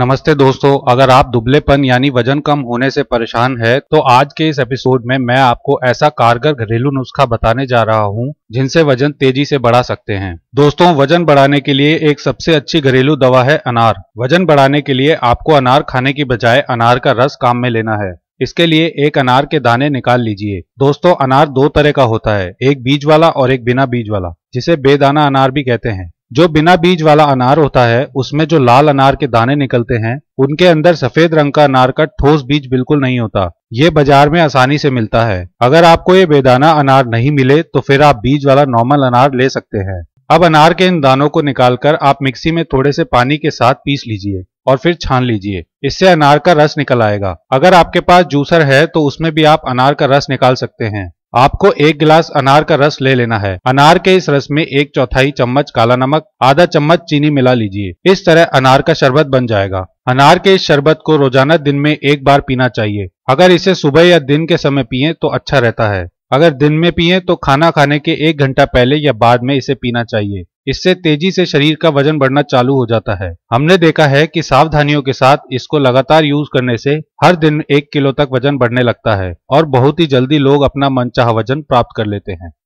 नमस्ते दोस्तों अगर आप दुबलेपन यानी वजन कम होने से परेशान है तो आज के इस एपिसोड में मैं आपको ऐसा कारगर घरेलू नुस्खा बताने जा रहा हूँ जिनसे वजन तेजी से बढ़ा सकते हैं दोस्तों वजन बढ़ाने के लिए एक सबसे अच्छी घरेलू दवा है अनार वजन बढ़ाने के लिए आपको अनार खाने की बजाय अनार का रस काम में लेना है इसके लिए एक अनार के दाने निकाल लीजिए दोस्तों अनार दो तरह का होता है एक बीज वाला और एक बिना बीज वाला जिसे बेदाना अनार भी कहते हैं जो बिना बीज वाला अनार होता है उसमें जो लाल अनार के दाने निकलते हैं उनके अंदर सफेद रंग का अनार का ठोस बीज बिल्कुल नहीं होता ये बाजार में आसानी से मिलता है अगर आपको ये बेदाना अनार नहीं मिले तो फिर आप बीज वाला नॉर्मल अनार ले सकते हैं अब अनार के इन दानों को निकालकर आप मिक्सी में थोड़े से पानी के साथ पीस लीजिए और फिर छान लीजिए इससे अनार का रस निकल आएगा अगर आपके पास जूसर है तो उसमें भी आप अनार का रस निकाल सकते हैं आपको एक गिलास अनार का रस ले लेना है अनार के इस रस में एक चौथाई चम्मच काला नमक आधा चम्मच चीनी मिला लीजिए इस तरह अनार का शरबत बन जाएगा अनार के इस शरबत को रोजाना दिन में एक बार पीना चाहिए अगर इसे सुबह या दिन के समय पिए तो अच्छा रहता है अगर दिन में पिए तो खाना खाने के एक घंटा पहले या बाद में इसे पीना चाहिए इससे तेजी से शरीर का वजन बढ़ना चालू हो जाता है हमने देखा है कि सावधानियों के साथ इसको लगातार यूज करने से हर दिन एक किलो तक वजन बढ़ने लगता है और बहुत ही जल्दी लोग अपना मनचाहा वजन प्राप्त कर लेते हैं